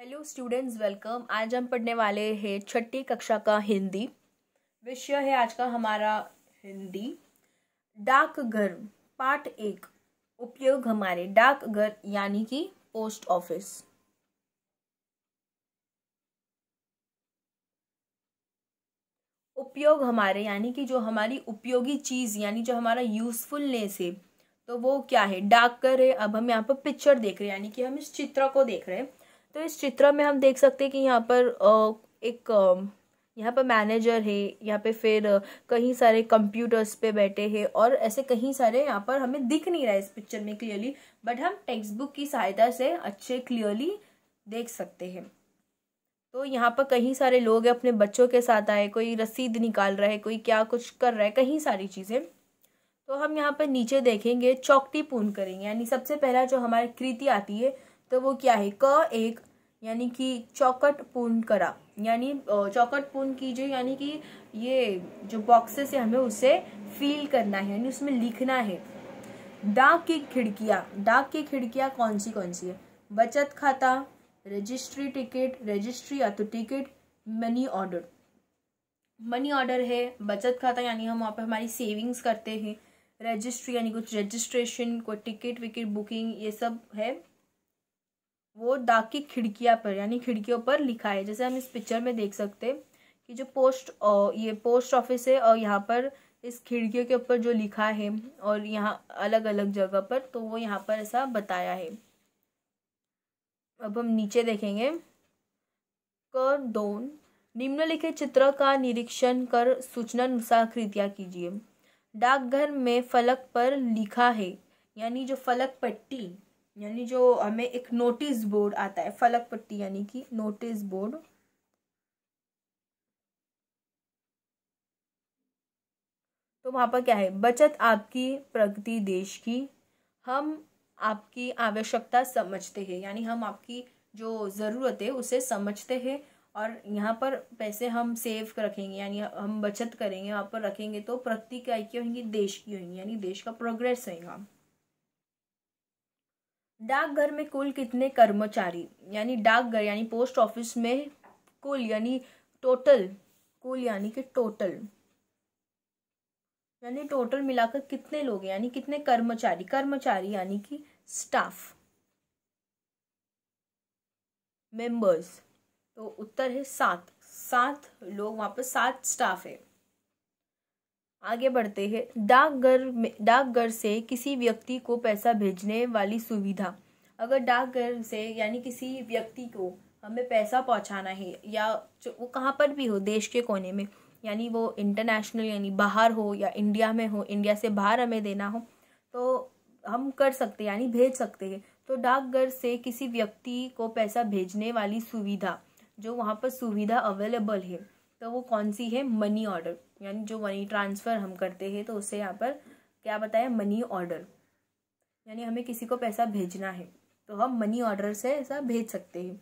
hello students welcome आज हम पढ़ने वाले हैं छठी कक्षा का हिंदी विषय है आज का हमारा हिंदी डाकघर पार्ट एक उपयोग हमारे डाकघर यानी कि पोस्ट ऑफिस उपयोग हमारे यानी कि जो हमारी उपयोगी चीज़ यानी जो हमारा यूज़फुलनेस है तो वो क्या है डाकघर है अब हम यहाँ पर पिक्चर देख रहे हैं यानी कि हम इस चित्र को देख रहे हैं तो इस चित्र में हम देख सकते हैं कि यहाँ पर एक यहाँ पर मैनेजर है यहाँ पे फिर कहीं सारे कंप्यूटर्स पे बैठे हैं और ऐसे कहीं सारे यहाँ पर हमें दिख नहीं रहा है इस पिक्चर में क्लियरली बट हम टेक्स्ट बुक की सहायता से अच्छे क्लियरली देख सकते हैं तो यहाँ पर कहीं सारे लोग हैं अपने बच्चों के साथ आए कोई रसीद निकाल रहा है कोई क्या कुछ कर रहा है कहीं सारी चीज़ें तो हम यहाँ पर नीचे देखेंगे चौकटी पूर्ण करेंगे यानी सबसे पहला जो हमारी कृति आती है तो वो क्या है क एक यानी कि चौकट पूर्ण करा यानी चौकट पूर्ण कीजिए यानी कि ये जो बॉक्सेस है हमें उसे फील करना है यानी उसमें लिखना है डाक की खिड़कियाँ डाक की खिड़कियाँ कौन सी कौन सी है बचत खाता रजिस्ट्री टिकट रजिस्ट्री या तो ticket money order money order है बचत खाता यानी हम वहाँ पर हमारी सेविंग्स करते हैं रजिस्ट्री यानी कुछ रजिस्ट्रेशन को टिकट विकेट बुकिंग ये सब है वो डाक की खिड़कियाँ पर यानी खिड़कियों पर लिखा है जैसे हम इस पिक्चर में देख सकते हैं कि जो पोस्ट ये पोस्ट ऑफिस है और यहाँ पर इस खिड़कियों के ऊपर जो लिखा है और यहाँ अलग अलग जगह पर तो वो यहाँ पर ऐसा बताया है अब हम नीचे देखेंगे कर दोन निम्नलिखित चित्र का निरीक्षण कर सूचना अनुसार कृतियाँ कीजिए डाकघर में फलक पर लिखा है यानी जो फलक पट्टी यानी जो हमें एक नोटिस बोर्ड आता है फलक पट्टी यानी कि नोटिस बोर्ड तो वहाँ पर क्या है बचत आपकी प्रगति देश की हम आपकी आवश्यकता समझते हैं यानी हम आपकी जो ज़रूरत है उसे समझते हैं और यहाँ पर पैसे हम सेव रखेंगे यानी हम बचत करेंगे वहाँ पर रखेंगे तो प्रगति क्या की होंगी देश की होंगी यानी देश का प्रोग्रेस होगा डाकघर में कुल कितने कर्मचारी यानी डाकघर यानी पोस्ट ऑफिस में कुल यानी टोटल कुल यानी कि टोटल यानी टोटल मिलाकर कितने लोग हैं यानी कितने कर्मचारी कर्मचारी यानी कि स्टाफ मेंबर्स तो उत्तर है सात सात लोग वहां पर सात स्टाफ है आगे बढ़ते हैं डाकघर में डाकघर से किसी व्यक्ति को पैसा भेजने वाली सुविधा अगर डाकघर से यानी किसी व्यक्ति को हमें पैसा पहुंचाना है या वो कहाँ पर भी हो देश के कोने में यानी वो इंटरनेशनल यानी बाहर हो या इंडिया में हो इंडिया से बाहर हमें देना हो तो हम कर सकते यानी भेज सकते हैं तो डाकघर से किसी व्यक्ति को पैसा भेजने वाली सुविधा जो वहाँ पर सुविधा अवेलेबल है तो वो कौन सी है मनी ऑर्डर यानी जो मनी ट्रांसफ़र हम करते हैं तो उससे यहाँ पर क्या बताया मनी ऑर्डर यानी हमें किसी को पैसा भेजना है तो हम मनी ऑर्डर से ऐसा भेज सकते हैं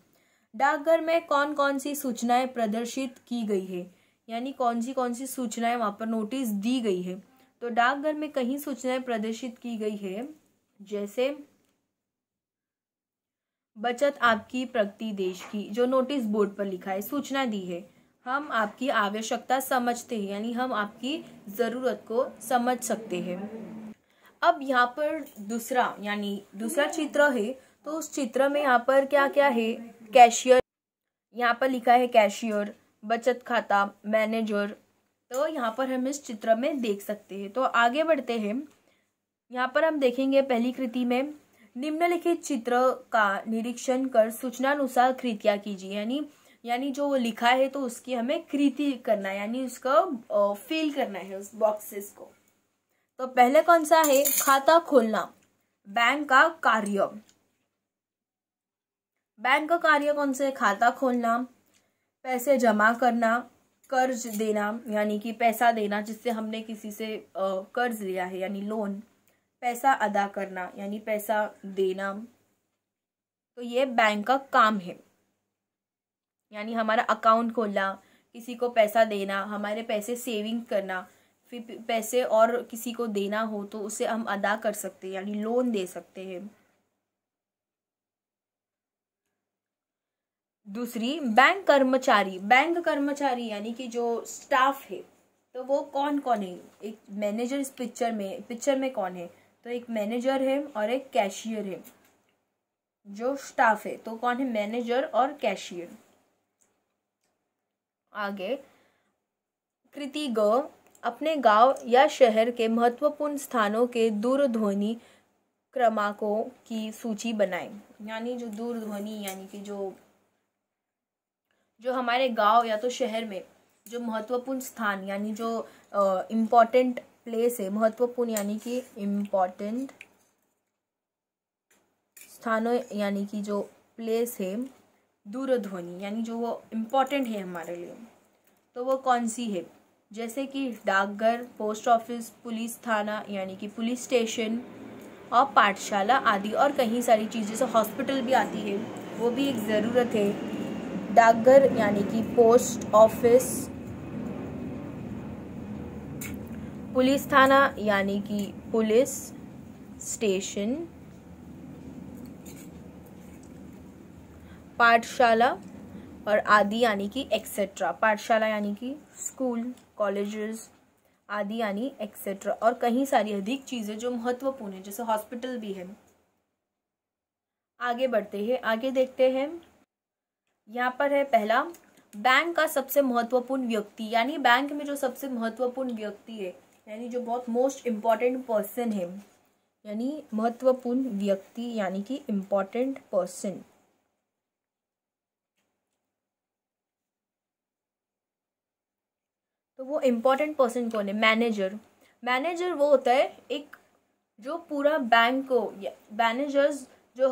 डाकघर में कौन कौन सी सूचनाएं प्रदर्शित की गई है यानी कौन सी कौन सी सूचनाएं वहाँ पर नोटिस दी गई है तो डाकघर में कहीं सूचनाएं प्रदर्शित की गई है जैसे बचत आपकी प्रगति देश की जो नोटिस बोर्ड पर लिखा है सूचना दी है हम आपकी आवश्यकता समझते हैं यानी हम आपकी ज़रूरत को समझ सकते हैं अब यहाँ पर दूसरा यानी दूसरा चित्र है तो उस चित्र में यहाँ पर क्या क्या है कैशियर यहाँ पर लिखा है कैशियर बचत खाता मैनेजर तो यहाँ पर हम इस चित्र में देख सकते हैं तो आगे बढ़ते हैं यहाँ पर हम देखेंगे पहली कृति में निम्नलिखित चित्र का निरीक्षण कर सूचनानुसार कृतियाँ कीजिए यानी यानी जो लिखा है तो उसकी हमें कृति करना है यानी उसका फिल करना है उस बॉक्सेस को तो पहले कौन सा है खाता खोलना बैंक का कार्य बैंक का कार्य कौन सा है खाता खोलना पैसे जमा करना कर्ज देना यानी कि पैसा देना जिससे हमने किसी से कर्ज लिया है यानी लोन पैसा अदा करना यानी पैसा देना तो ये बैंक का काम है यानी हमारा अकाउंट खोलना किसी को पैसा देना हमारे पैसे सेविंग करना फिर पैसे और किसी को देना हो तो उसे हम अदा कर सकते हैं यानी लोन दे सकते हैं दूसरी बैंक कर्मचारी बैंक कर्मचारी यानी कि जो स्टाफ है तो वो कौन कौन है एक मैनेजर इस पिक्चर में पिक्चर में कौन है तो एक मैनेजर है और एक कैशियर है जो स्टाफ है तो कौन है मैनेजर और कैशियर आगे कृति ग अपने गांव या शहर के महत्वपूर्ण स्थानों के दूरध्वनि क्रमांकों की सूची बनाएं यानी जो दूरध्वनि यानी कि जो जो हमारे गांव या तो शहर में जो महत्वपूर्ण स्थान यानी जो इम्पोर्टेंट प्लेस है महत्वपूर्ण यानी कि इम्पोर्टेंट स्थानों यानी कि जो प्लेस है दूरध्वनि यानी जो वो इम्पोर्टेंट है हमारे लिए तो वो कौन सी है जैसे कि डाकघर पोस्ट ऑफिस पुलिस थाना यानी कि पुलिस स्टेशन और पाठशाला आदि और कहीं सारी चीज़ें जैसे हॉस्पिटल भी आती है वो भी एक ज़रूरत है डाकघर यानी कि पोस्ट ऑफिस पुलिस थाना यानी कि पुलिस स्टेशन पाठशाला और आदि यानी कि एक्सेट्रा पाठशाला यानी कि स्कूल कॉलेजेस आदि यानी एक्सेट्रा और कहीं सारी अधिक चीज़ें जो महत्वपूर्ण है जैसे हॉस्पिटल भी है आगे बढ़ते हैं आगे देखते हैं यहाँ पर है पहला बैंक का सबसे महत्वपूर्ण व्यक्ति यानी बैंक में जो सबसे महत्वपूर्ण व्यक्ति है यानी जो बहुत मोस्ट इम्पॉर्टेंट पर्सन है यानी महत्वपूर्ण व्यक्ति यानी कि इम्पॉर्टेंट पर्सन वो इम्पोर्टेंट पर्सन कौन है मैनेजर मैनेजर वो होता है एक जो पूरा बैंक को मैनेजर्स जो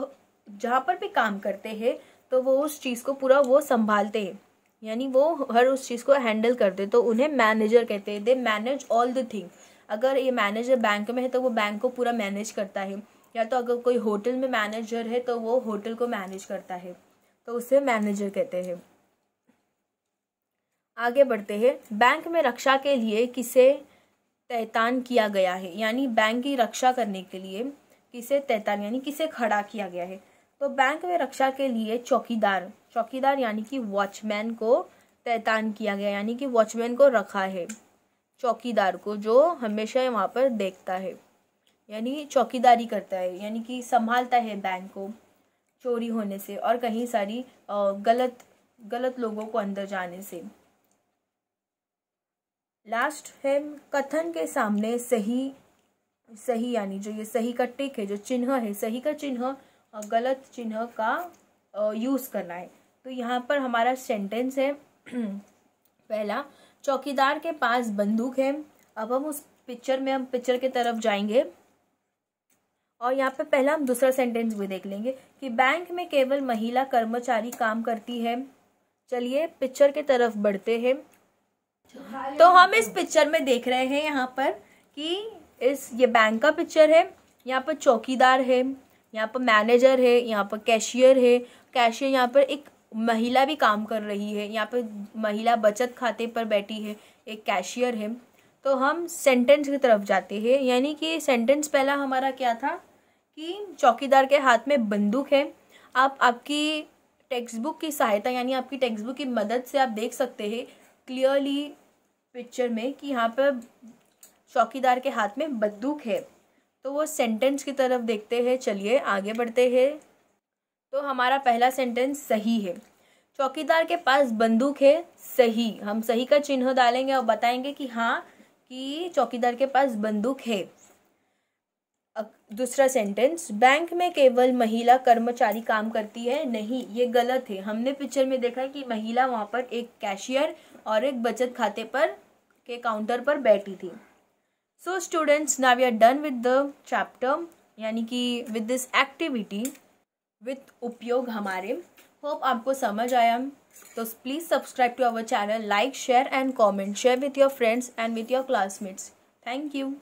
जहाँ पर भी काम करते हैं तो वो उस चीज़ को पूरा वो संभालते हैं यानी वो हर उस चीज़ को हैंडल करते तो उन्हें मैनेजर कहते हैं they manage all the thing अगर ये मैनेजर बैंक में है तो वो बैंक को पूरा मैनेज करता है या तो अगर कोई होटल में मैनेजर है तो वो होटल को मैनेज करता है तो उसे मैनेजर कहते हैं आगे बढ़ते हैं बैंक में रक्षा के लिए किसे तैतान किया गया है यानी बैंक की रक्षा करने के लिए किसे तैतान यानी किसे खड़ा किया गया है तो बैंक में रक्षा के लिए चौकीदार चौकीदार यानी कि वॉचमैन को तैतान किया गया यानी कि वॉचमैन को रखा है चौकीदार को जो हमेशा वहाँ पर देखता है यानी चौकीदारी करता है यानी कि संभालता है बैंक को चोरी होने से और कहीं सारी गलत गलत लोगों को अंदर जाने से लास्ट है कथन के सामने सही सही यानी जो ये सही का टिक है जो चिन्ह है सही का चिन्ह और गलत चिन्ह का यूज़ करना है तो यहाँ पर हमारा सेंटेंस है पहला चौकीदार के पास बंदूक है अब हम उस पिक्चर में हम पिक्चर के तरफ जाएंगे और यहाँ पे पहला हम दूसरा सेंटेंस भी देख लेंगे कि बैंक में केवल महिला कर्मचारी काम करती है चलिए पिक्चर के तरफ बढ़ते हैं तो हम इस पिक्चर में देख रहे हैं यहाँ पर कि इस ये बैंक का पिक्चर है यहाँ पर चौकीदार है यहाँ पर मैनेजर है यहाँ पर कैशियर है कैशियर यहाँ पर एक महिला भी काम कर रही है यहाँ पर महिला बचत खाते पर बैठी है एक कैशियर है तो हम सेंटेंस की तरफ जाते हैं यानी कि सेंटेंस पहला हमारा क्या था कि चौकीदार के हाथ में बंदूक है आप आपकी टेक्स्ट बुक की सहायता यानी आपकी टेक्स्ट बुक की मदद से आप देख सकते हैं क्लियरली पिक्चर में कि यहाँ पर चौकीदार के हाथ में बंदूक है तो वो सेंटेंस की तरफ देखते हैं चलिए आगे बढ़ते हैं तो हमारा पहला सेंटेंस सही है चौकीदार के पास बंदूक है सही हम सही का चिन्ह डालेंगे और बताएंगे कि हाँ कि चौकीदार के पास बंदूक है दूसरा सेंटेंस बैंक में केवल महिला कर्मचारी काम करती है नहीं ये गलत है हमने पिक्चर में देखा है कि महिला वहाँ पर एक कैशियर और एक बचत खाते पर के काउंटर पर बैठी थी so students now you are done with the chapter यानी कि विद दिस एक्टिविटी विथ उपयोग हमारे होप आपको समझ आया तो please subscribe to our channel like share and comment share with your friends and with your classmates thank you